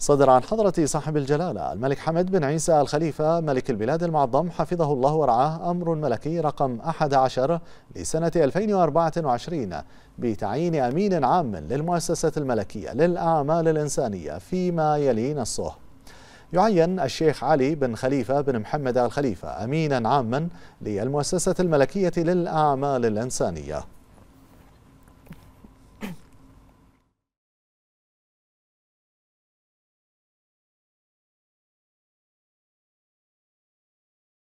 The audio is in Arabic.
صدر عن حضرة صاحب الجلالة الملك حمد بن عيسى الخليفة ملك البلاد المعظم حفظه الله ورعاه أمر ملكي رقم 11 لسنة 2024 بتعيين أمين عام للمؤسسة الملكية للأعمال الإنسانية فيما يلي نصه يعين الشيخ علي بن خليفة بن محمد الخليفة أمينا عاما للمؤسسة الملكية للأعمال الإنسانية